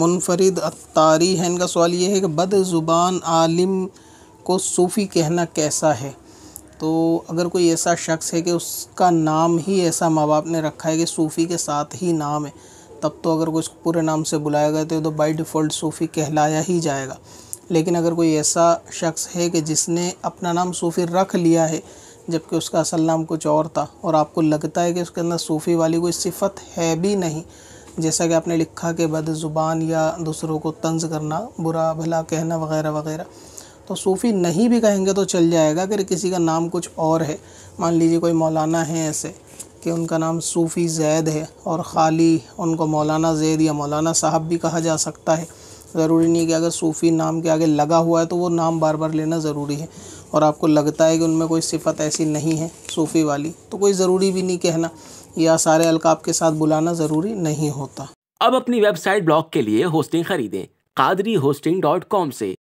मुनफरद अतारी है इनका सवाल ये है कि बद ज़ुबान आलिम को सूफ़ी कहना कैसा है तो अगर कोई ऐसा शख्स है कि उसका नाम ही ऐसा माँ बाप ने रखा है कि सूफ़ी के साथ ही नाम है तब तो अगर कोई पूरे नाम से बुलाया गया तो, तो बाई डिफ़ॉल्ट सूफ़ी कहलाया ही जाएगा लेकिन अगर कोई ऐसा शख्स है कि जिसने अपना नाम सूफ़ी रख लिया है जबकि उसका असल नाम कुछ और था और आपको लगता है कि उसके अंदर सूफ़ी वाली कोई सिफत है भी नहीं जैसा कि आपने लिखा कि बद ज़ुबान या दूसरों को तंज करना बुरा भला कहना वगैरह वगैरह तो सूफ़ी नहीं भी कहेंगे तो चल जाएगा अगर किसी का नाम कुछ और है मान लीजिए कोई मौलाना है ऐसे कि उनका नाम सूफ़ी जैद है और खाली उनको मौलाना जैद या मौलाना साहब भी कहा जा सकता है ज़रूरी नहीं कि अगर सूफ़ी नाम के आगे लगा हुआ है तो वो नाम बार बार लेना ज़रूरी है और आपको लगता है कि उनमें कोई सिफत ऐसी नहीं है सूफ़ी वाली तो कोई ज़रूरी भी नहीं कहना या सारे अलकाब के साथ बुलाना ज़रूरी नहीं होता अब अपनी वेबसाइट ब्लॉग के लिए होस्टिंग खरीदें कादरी होस्टिंग डॉट कॉम से